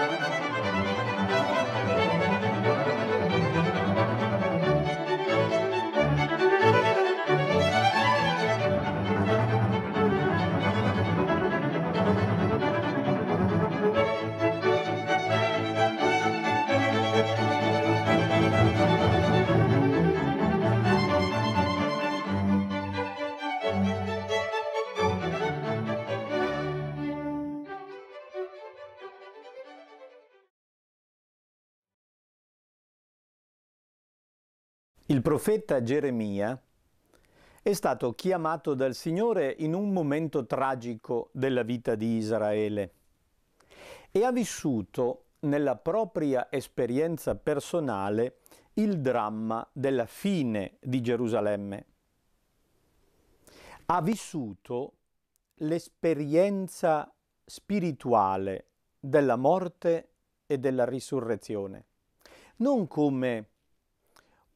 Thank you. Il profeta Geremia è stato chiamato dal Signore in un momento tragico della vita di Israele e ha vissuto nella propria esperienza personale il dramma della fine di Gerusalemme. Ha vissuto l'esperienza spirituale della morte e della risurrezione, non come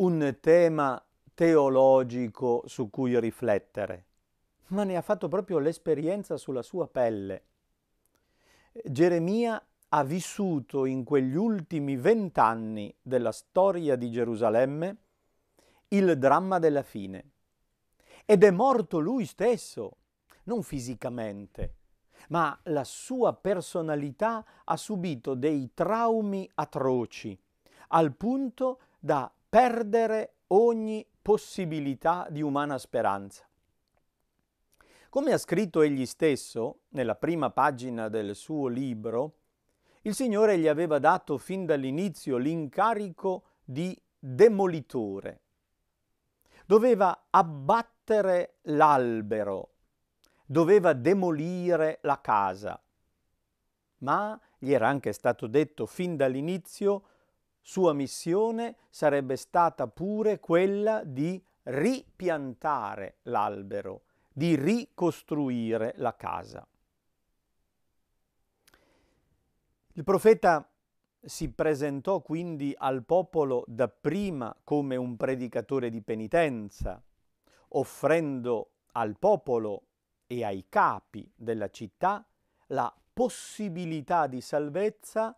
un tema teologico su cui riflettere, ma ne ha fatto proprio l'esperienza sulla sua pelle. Geremia ha vissuto in quegli ultimi vent'anni della storia di Gerusalemme il dramma della fine. Ed è morto lui stesso, non fisicamente, ma la sua personalità ha subito dei traumi atroci, al punto da perdere ogni possibilità di umana speranza. Come ha scritto egli stesso nella prima pagina del suo libro, il Signore gli aveva dato fin dall'inizio l'incarico di demolitore. Doveva abbattere l'albero, doveva demolire la casa. Ma gli era anche stato detto fin dall'inizio sua missione sarebbe stata pure quella di ripiantare l'albero, di ricostruire la casa. Il profeta si presentò quindi al popolo dapprima come un predicatore di penitenza, offrendo al popolo e ai capi della città la possibilità di salvezza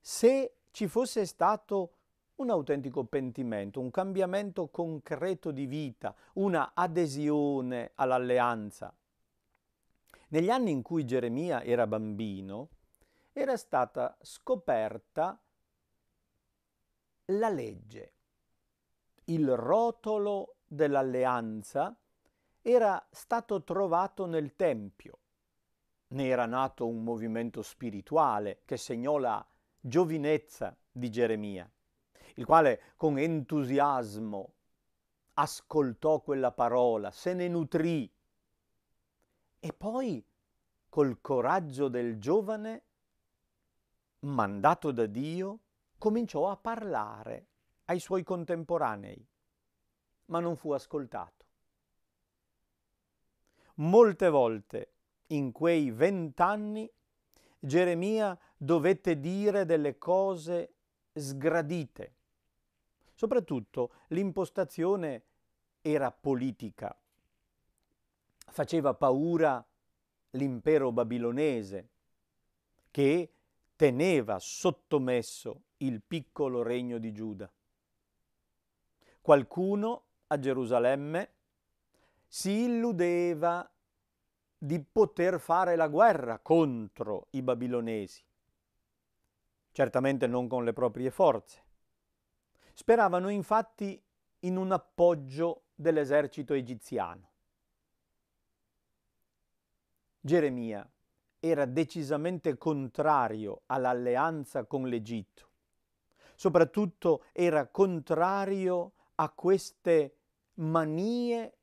se ci fosse stato un autentico pentimento, un cambiamento concreto di vita, una adesione all'alleanza. Negli anni in cui Geremia era bambino, era stata scoperta la legge, il rotolo dell'alleanza era stato trovato nel Tempio. Ne era nato un movimento spirituale che segnò la giovinezza di Geremia, il quale con entusiasmo ascoltò quella parola, se ne nutrì e poi col coraggio del giovane, mandato da Dio, cominciò a parlare ai suoi contemporanei, ma non fu ascoltato. Molte volte in quei vent'anni Geremia dovette dire delle cose sgradite. Soprattutto l'impostazione era politica. Faceva paura l'impero babilonese che teneva sottomesso il piccolo regno di Giuda. Qualcuno a Gerusalemme si illudeva di poter fare la guerra contro i babilonesi, certamente non con le proprie forze. Speravano infatti in un appoggio dell'esercito egiziano. Geremia era decisamente contrario all'alleanza con l'Egitto, soprattutto era contrario a queste manie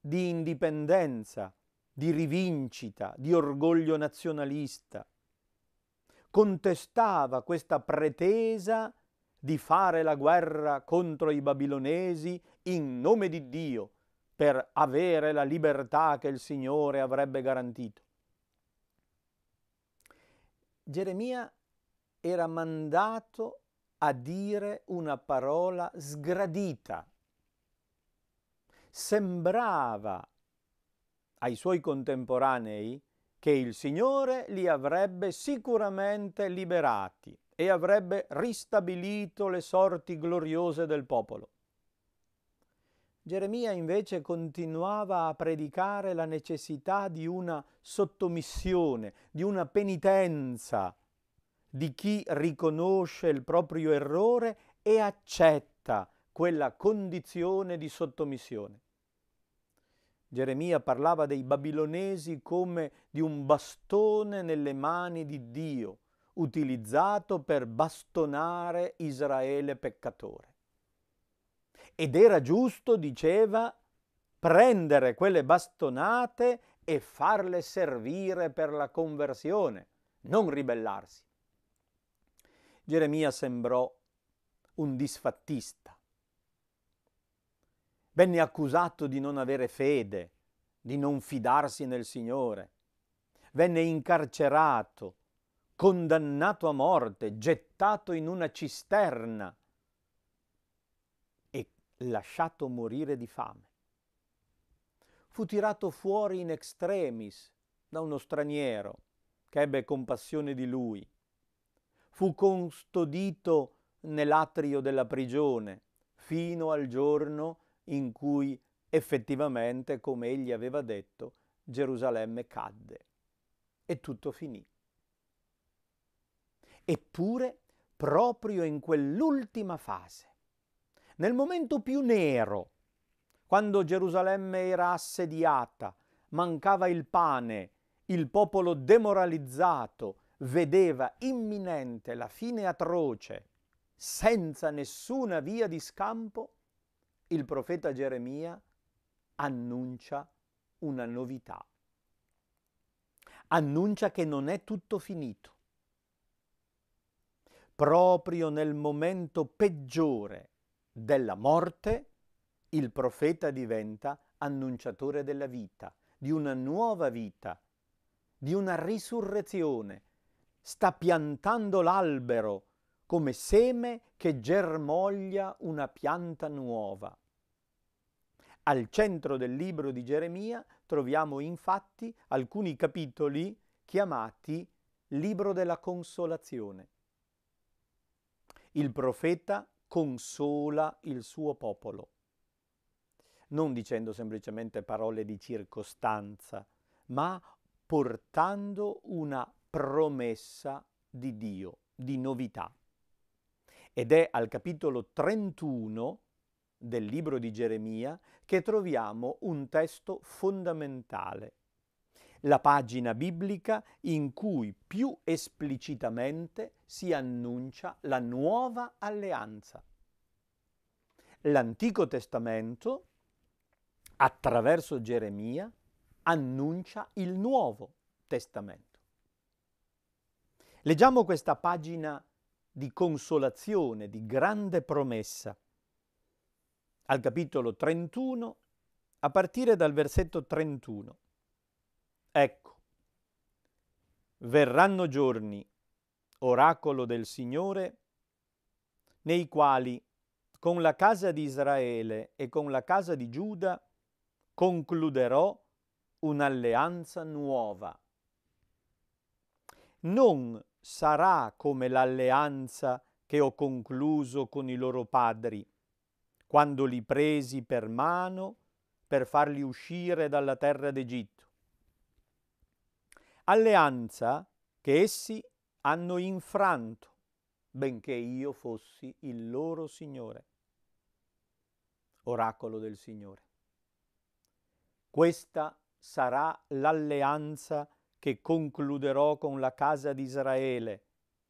di indipendenza di rivincita, di orgoglio nazionalista. Contestava questa pretesa di fare la guerra contro i babilonesi in nome di Dio per avere la libertà che il Signore avrebbe garantito. Geremia era mandato a dire una parola sgradita. Sembrava ai suoi contemporanei che il Signore li avrebbe sicuramente liberati e avrebbe ristabilito le sorti gloriose del popolo. Geremia invece continuava a predicare la necessità di una sottomissione, di una penitenza di chi riconosce il proprio errore e accetta quella condizione di sottomissione. Geremia parlava dei babilonesi come di un bastone nelle mani di Dio, utilizzato per bastonare Israele peccatore. Ed era giusto, diceva, prendere quelle bastonate e farle servire per la conversione, non ribellarsi. Geremia sembrò un disfattista, Venne accusato di non avere fede, di non fidarsi nel Signore. Venne incarcerato, condannato a morte, gettato in una cisterna e lasciato morire di fame. Fu tirato fuori in extremis da uno straniero che ebbe compassione di lui. Fu custodito nell'atrio della prigione fino al giorno in cui effettivamente, come egli aveva detto, Gerusalemme cadde e tutto finì. Eppure, proprio in quell'ultima fase, nel momento più nero, quando Gerusalemme era assediata, mancava il pane, il popolo demoralizzato vedeva imminente la fine atroce, senza nessuna via di scampo, il profeta Geremia annuncia una novità. Annuncia che non è tutto finito. Proprio nel momento peggiore della morte, il profeta diventa annunciatore della vita, di una nuova vita, di una risurrezione. Sta piantando l'albero come seme che germoglia una pianta nuova. Al centro del libro di Geremia troviamo infatti alcuni capitoli chiamati Libro della consolazione. Il profeta consola il suo popolo, non dicendo semplicemente parole di circostanza, ma portando una promessa di Dio, di novità. Ed è al capitolo 31 del libro di Geremia che troviamo un testo fondamentale, la pagina biblica in cui più esplicitamente si annuncia la nuova alleanza. L'Antico Testamento, attraverso Geremia, annuncia il Nuovo Testamento. Leggiamo questa pagina di consolazione, di grande promessa al capitolo 31, a partire dal versetto 31. Ecco, verranno giorni, oracolo del Signore, nei quali con la casa di Israele e con la casa di Giuda concluderò un'alleanza nuova. Non sarà come l'alleanza che ho concluso con i loro padri quando li presi per mano per farli uscire dalla terra d'Egitto. Alleanza che essi hanno infranto, benché io fossi il loro Signore. Oracolo del Signore. Questa sarà l'alleanza che concluderò con la casa di Israele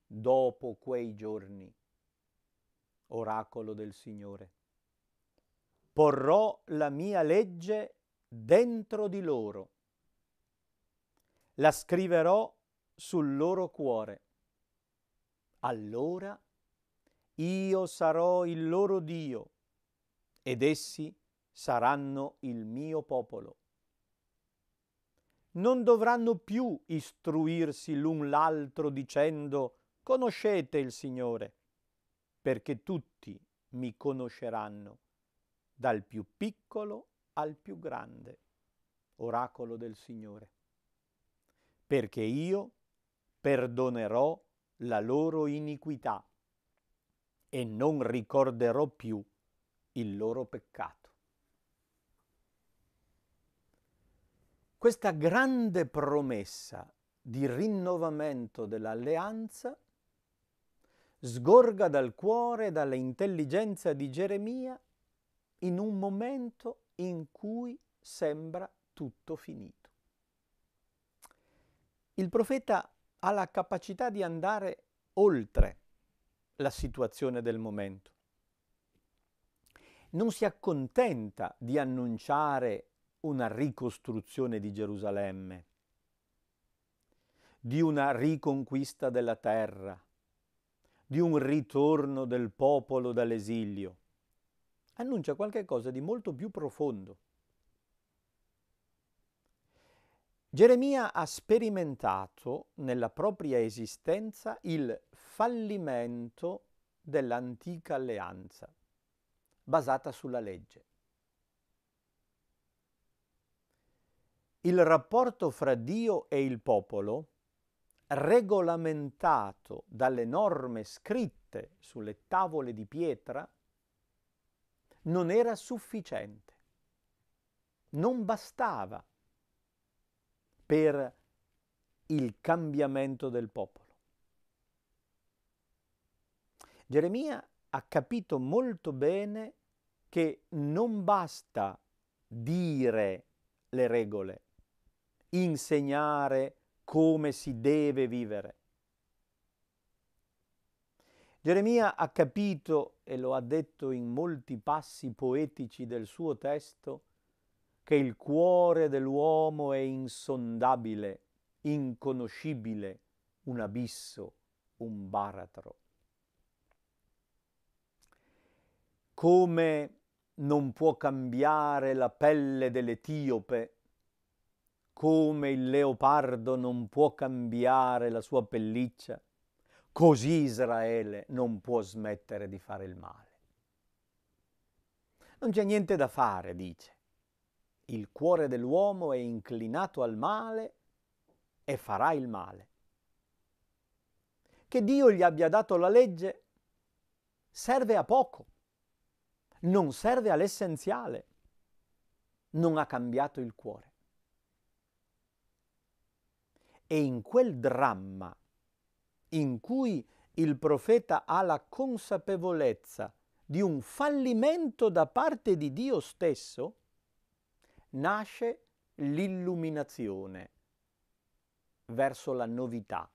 dopo quei giorni. Oracolo del Signore porrò la mia legge dentro di loro, la scriverò sul loro cuore. Allora io sarò il loro Dio ed essi saranno il mio popolo. Non dovranno più istruirsi l'un l'altro dicendo conoscete il Signore, perché tutti mi conosceranno dal più piccolo al più grande, oracolo del Signore. Perché io perdonerò la loro iniquità e non ricorderò più il loro peccato. Questa grande promessa di rinnovamento dell'alleanza sgorga dal cuore e dall'intelligenza di Geremia in un momento in cui sembra tutto finito. Il profeta ha la capacità di andare oltre la situazione del momento. Non si accontenta di annunciare una ricostruzione di Gerusalemme, di una riconquista della terra, di un ritorno del popolo dall'esilio annuncia qualcosa di molto più profondo. Geremia ha sperimentato nella propria esistenza il fallimento dell'antica alleanza basata sulla legge. Il rapporto fra Dio e il popolo, regolamentato dalle norme scritte sulle tavole di pietra, non era sufficiente, non bastava per il cambiamento del popolo. Geremia ha capito molto bene che non basta dire le regole, insegnare come si deve vivere, Geremia ha capito, e lo ha detto in molti passi poetici del suo testo, che il cuore dell'uomo è insondabile, inconoscibile, un abisso, un baratro. Come non può cambiare la pelle dell'Etiope, come il leopardo non può cambiare la sua pelliccia, Così Israele non può smettere di fare il male. Non c'è niente da fare, dice. Il cuore dell'uomo è inclinato al male e farà il male. Che Dio gli abbia dato la legge serve a poco, non serve all'essenziale, non ha cambiato il cuore. E in quel dramma in cui il profeta ha la consapevolezza di un fallimento da parte di Dio stesso, nasce l'illuminazione verso la novità.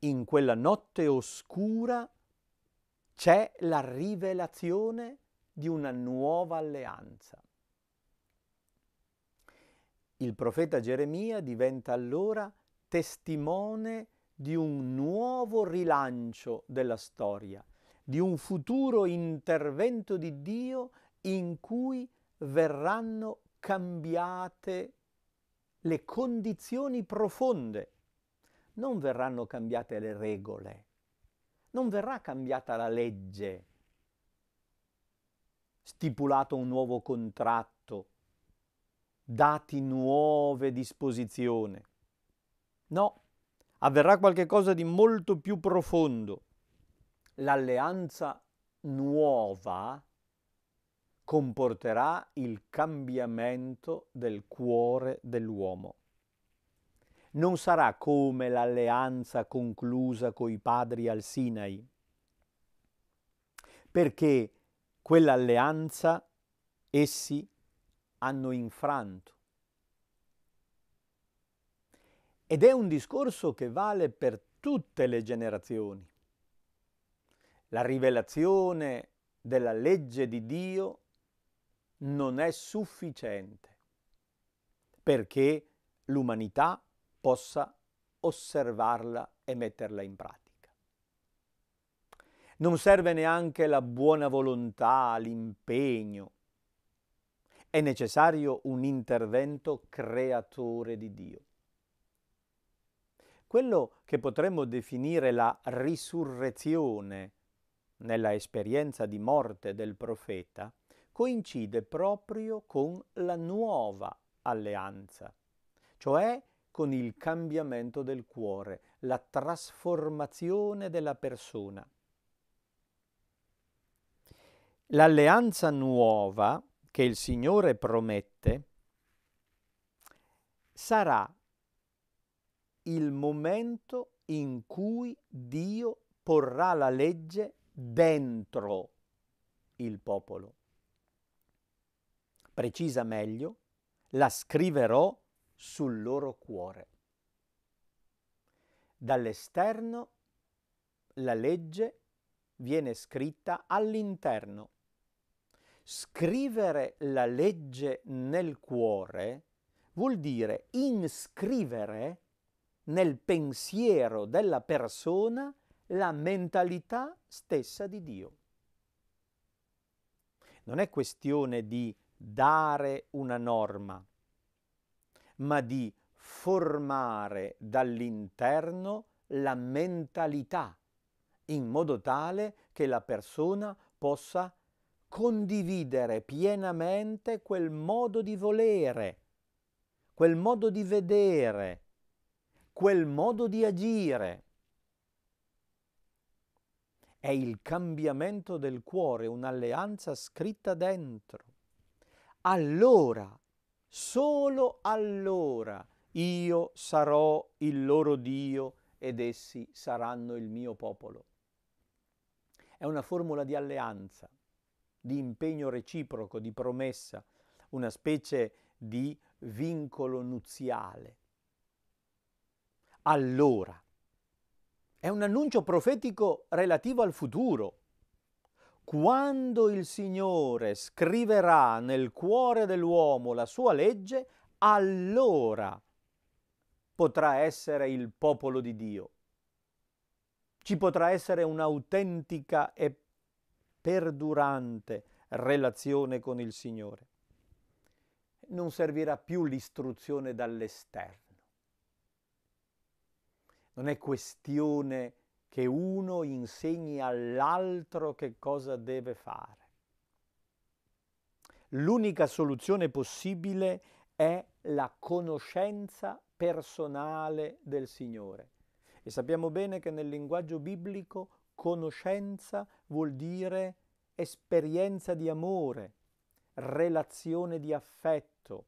In quella notte oscura c'è la rivelazione di una nuova alleanza. Il profeta Geremia diventa allora testimone di un nuovo rilancio della storia, di un futuro intervento di Dio in cui verranno cambiate le condizioni profonde, non verranno cambiate le regole, non verrà cambiata la legge, stipulato un nuovo contratto, dati nuove disposizioni. No, avverrà qualcosa di molto più profondo. L'alleanza nuova comporterà il cambiamento del cuore dell'uomo. Non sarà come l'alleanza conclusa coi padri al Sinai, perché quell'alleanza essi hanno infranto Ed è un discorso che vale per tutte le generazioni. La rivelazione della legge di Dio non è sufficiente perché l'umanità possa osservarla e metterla in pratica. Non serve neanche la buona volontà, l'impegno. È necessario un intervento creatore di Dio. Quello che potremmo definire la risurrezione nella esperienza di morte del profeta coincide proprio con la nuova alleanza, cioè con il cambiamento del cuore, la trasformazione della persona. L'alleanza nuova che il Signore promette sarà il momento in cui Dio porrà la legge dentro il popolo. Precisa meglio, la scriverò sul loro cuore. Dall'esterno la legge viene scritta all'interno. Scrivere la legge nel cuore vuol dire inscrivere nel pensiero della persona la mentalità stessa di Dio. Non è questione di dare una norma, ma di formare dall'interno la mentalità in modo tale che la persona possa condividere pienamente quel modo di volere, quel modo di vedere, quel modo di agire. È il cambiamento del cuore, un'alleanza scritta dentro. Allora, solo allora, io sarò il loro Dio ed essi saranno il mio popolo. È una formula di alleanza, di impegno reciproco, di promessa, una specie di vincolo nuziale allora. È un annuncio profetico relativo al futuro. Quando il Signore scriverà nel cuore dell'uomo la sua legge, allora potrà essere il popolo di Dio. Ci potrà essere un'autentica e perdurante relazione con il Signore. Non servirà più l'istruzione dall'esterno non è questione che uno insegni all'altro che cosa deve fare. L'unica soluzione possibile è la conoscenza personale del Signore. E sappiamo bene che nel linguaggio biblico conoscenza vuol dire esperienza di amore, relazione di affetto.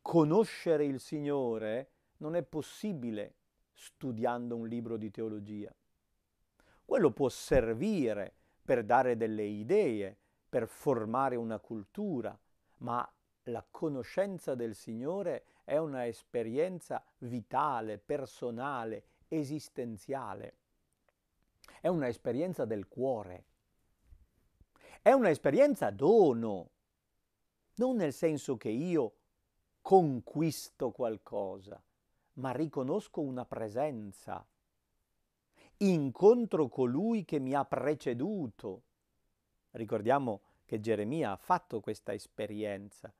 Conoscere il Signore è non è possibile studiando un libro di teologia. Quello può servire per dare delle idee, per formare una cultura, ma la conoscenza del Signore è una esperienza vitale, personale, esistenziale. È una esperienza del cuore. È una esperienza dono, non nel senso che io conquisto qualcosa, ma riconosco una presenza. Incontro colui che mi ha preceduto. Ricordiamo che Geremia ha fatto questa esperienza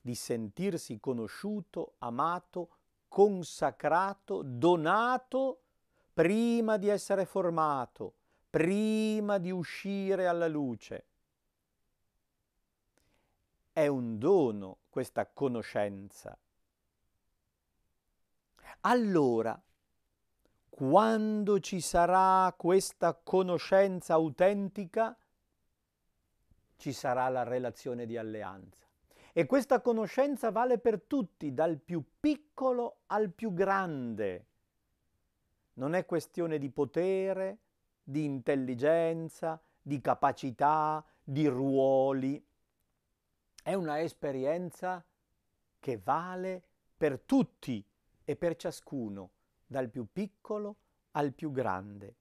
di sentirsi conosciuto, amato, consacrato, donato prima di essere formato, prima di uscire alla luce. È un dono questa conoscenza allora, quando ci sarà questa conoscenza autentica, ci sarà la relazione di alleanza. E questa conoscenza vale per tutti, dal più piccolo al più grande. Non è questione di potere, di intelligenza, di capacità, di ruoli. È una esperienza che vale per tutti e per ciascuno, dal più piccolo al più grande.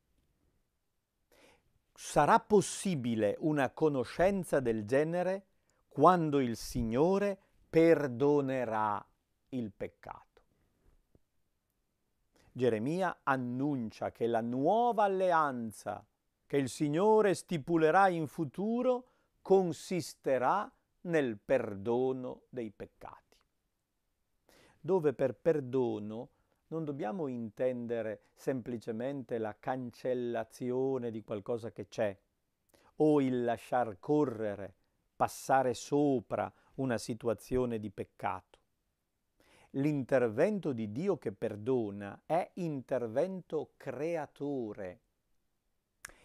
Sarà possibile una conoscenza del genere quando il Signore perdonerà il peccato. Geremia annuncia che la nuova alleanza che il Signore stipulerà in futuro consisterà nel perdono dei peccati dove per perdono non dobbiamo intendere semplicemente la cancellazione di qualcosa che c'è o il lasciar correre, passare sopra una situazione di peccato. L'intervento di Dio che perdona è intervento creatore.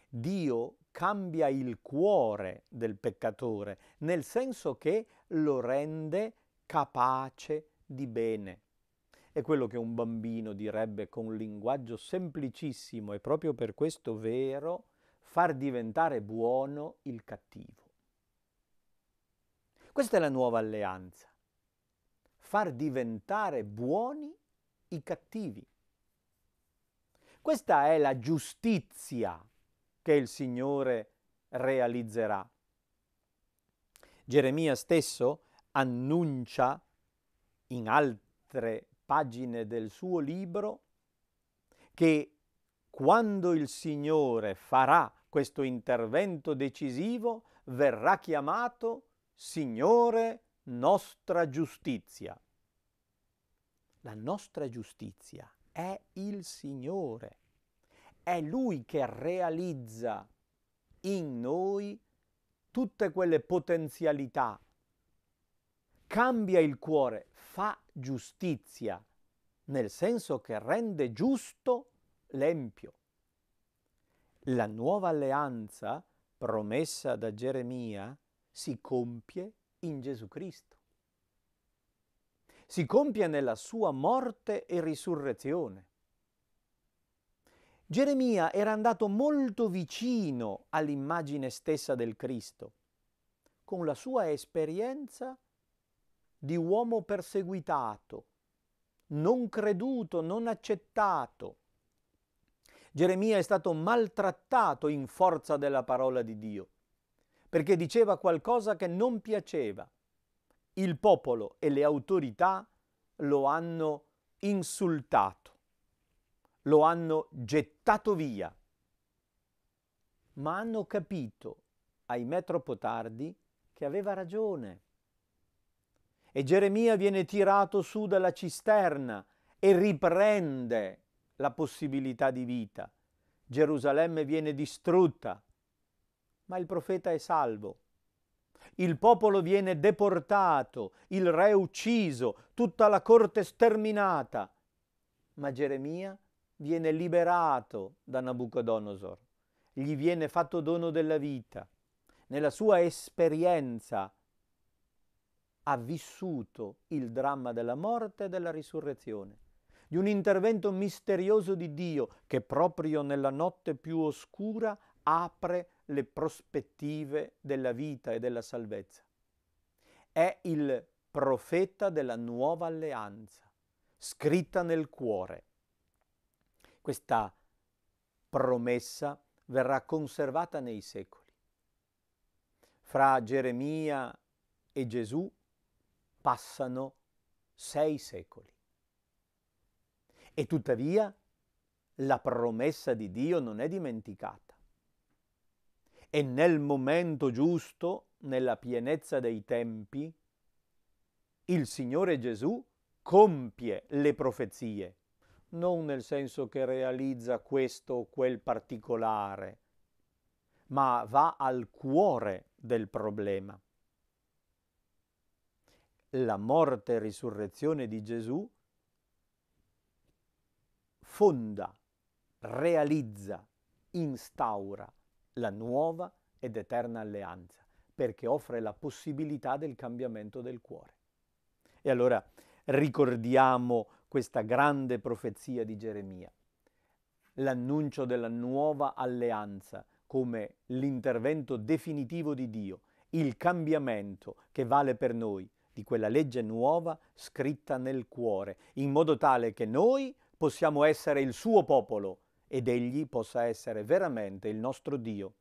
Dio cambia il cuore del peccatore, nel senso che lo rende capace di bene. È quello che un bambino direbbe con un linguaggio semplicissimo e proprio per questo vero, far diventare buono il cattivo. Questa è la nuova alleanza. Far diventare buoni i cattivi. Questa è la giustizia che il Signore realizzerà. Geremia stesso annuncia in altre pagine del suo libro che quando il Signore farà questo intervento decisivo, verrà chiamato Signore nostra giustizia. La nostra giustizia è il Signore, è Lui che realizza in noi tutte quelle potenzialità cambia il cuore, fa giustizia, nel senso che rende giusto l'empio. La nuova alleanza promessa da Geremia si compie in Gesù Cristo. Si compie nella sua morte e risurrezione. Geremia era andato molto vicino all'immagine stessa del Cristo, con la sua esperienza di uomo perseguitato, non creduto, non accettato. Geremia è stato maltrattato in forza della parola di Dio, perché diceva qualcosa che non piaceva. Il popolo e le autorità lo hanno insultato, lo hanno gettato via, ma hanno capito, ahimè troppo tardi, che aveva ragione e Geremia viene tirato su dalla cisterna e riprende la possibilità di vita. Gerusalemme viene distrutta, ma il profeta è salvo. Il popolo viene deportato, il re ucciso, tutta la corte sterminata, ma Geremia viene liberato da Nabucodonosor, gli viene fatto dono della vita. Nella sua esperienza ha vissuto il dramma della morte e della risurrezione, di un intervento misterioso di Dio che proprio nella notte più oscura apre le prospettive della vita e della salvezza. È il profeta della nuova alleanza, scritta nel cuore. Questa promessa verrà conservata nei secoli. Fra Geremia e Gesù passano sei secoli. E tuttavia la promessa di Dio non è dimenticata. E nel momento giusto, nella pienezza dei tempi, il Signore Gesù compie le profezie, non nel senso che realizza questo o quel particolare, ma va al cuore del problema la morte e risurrezione di Gesù fonda, realizza, instaura la nuova ed eterna alleanza, perché offre la possibilità del cambiamento del cuore. E allora ricordiamo questa grande profezia di Geremia, l'annuncio della nuova alleanza come l'intervento definitivo di Dio, il cambiamento che vale per noi, di quella legge nuova scritta nel cuore, in modo tale che noi possiamo essere il suo popolo ed egli possa essere veramente il nostro Dio.